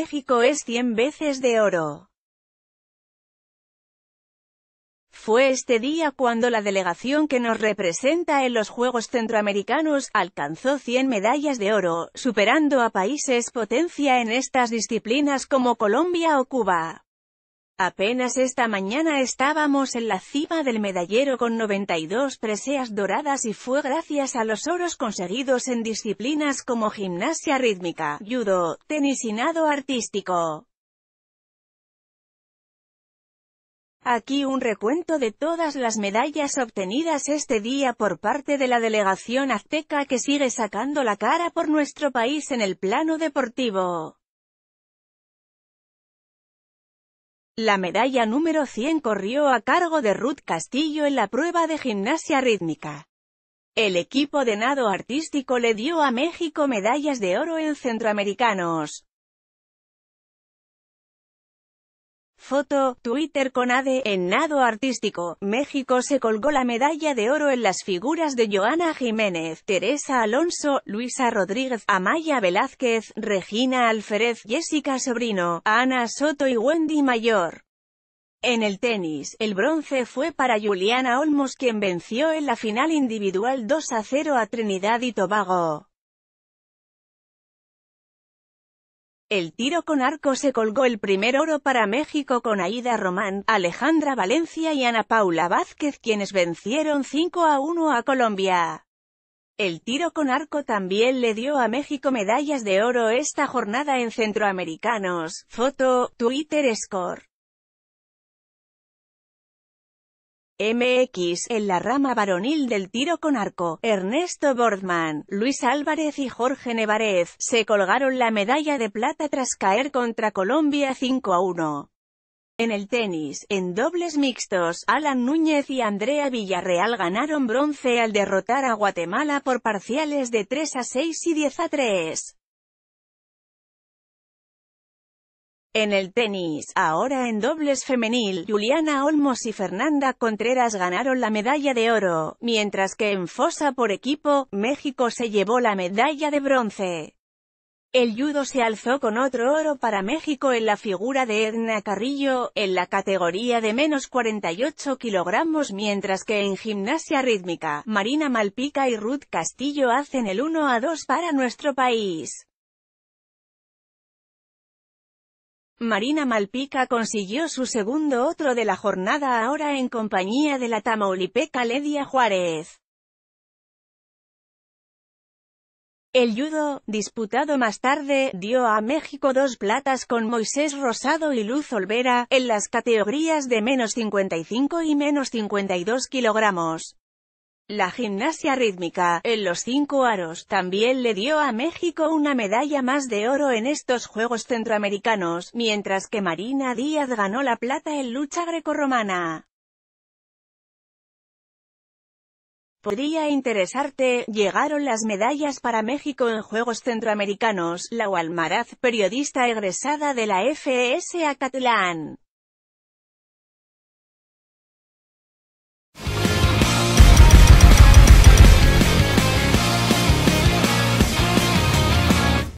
México es 100 veces de oro. Fue este día cuando la delegación que nos representa en los Juegos Centroamericanos alcanzó 100 medallas de oro, superando a países potencia en estas disciplinas como Colombia o Cuba. Apenas esta mañana estábamos en la cima del medallero con 92 preseas doradas y fue gracias a los oros conseguidos en disciplinas como gimnasia rítmica, judo, tenis y nado artístico. Aquí un recuento de todas las medallas obtenidas este día por parte de la delegación azteca que sigue sacando la cara por nuestro país en el plano deportivo. La medalla número 100 corrió a cargo de Ruth Castillo en la prueba de gimnasia rítmica. El equipo de nado artístico le dio a México medallas de oro en Centroamericanos. Foto, Twitter con Ade, en nado artístico, México se colgó la medalla de oro en las figuras de Joana Jiménez, Teresa Alonso, Luisa Rodríguez, Amaya Velázquez, Regina Alférez, Jessica Sobrino, Ana Soto y Wendy Mayor. En el tenis, el bronce fue para Juliana Olmos quien venció en la final individual 2 a 0 a Trinidad y Tobago. El tiro con arco se colgó el primer oro para México con Aida Román, Alejandra Valencia y Ana Paula Vázquez quienes vencieron 5 a 1 a Colombia. El tiro con arco también le dio a México medallas de oro esta jornada en Centroamericanos. Foto, Twitter Score. MX en la rama varonil del tiro con arco, Ernesto Bordman, Luis Álvarez y Jorge Nevarez, se colgaron la medalla de plata tras caer contra Colombia 5 a 1. En el tenis, en dobles mixtos, Alan Núñez y Andrea Villarreal ganaron bronce al derrotar a Guatemala por parciales de 3 a 6 y 10 a 3. En el tenis, ahora en dobles femenil, Juliana Olmos y Fernanda Contreras ganaron la medalla de oro, mientras que en fosa por equipo, México se llevó la medalla de bronce. El judo se alzó con otro oro para México en la figura de Edna Carrillo, en la categoría de menos 48 kilogramos mientras que en gimnasia rítmica, Marina Malpica y Ruth Castillo hacen el 1 a 2 para nuestro país. Marina Malpica consiguió su segundo otro de la jornada ahora en compañía de la tamaulipeca Ledia Juárez. El judo, disputado más tarde, dio a México dos platas con Moisés Rosado y Luz Olvera, en las categorías de menos 55 y menos 52 kilogramos. La gimnasia rítmica, en los cinco aros, también le dio a México una medalla más de oro en estos Juegos Centroamericanos, mientras que Marina Díaz ganó la plata en lucha grecorromana. Podría interesarte, llegaron las medallas para México en Juegos Centroamericanos, la Almaraz, periodista egresada de la FES Acatlán.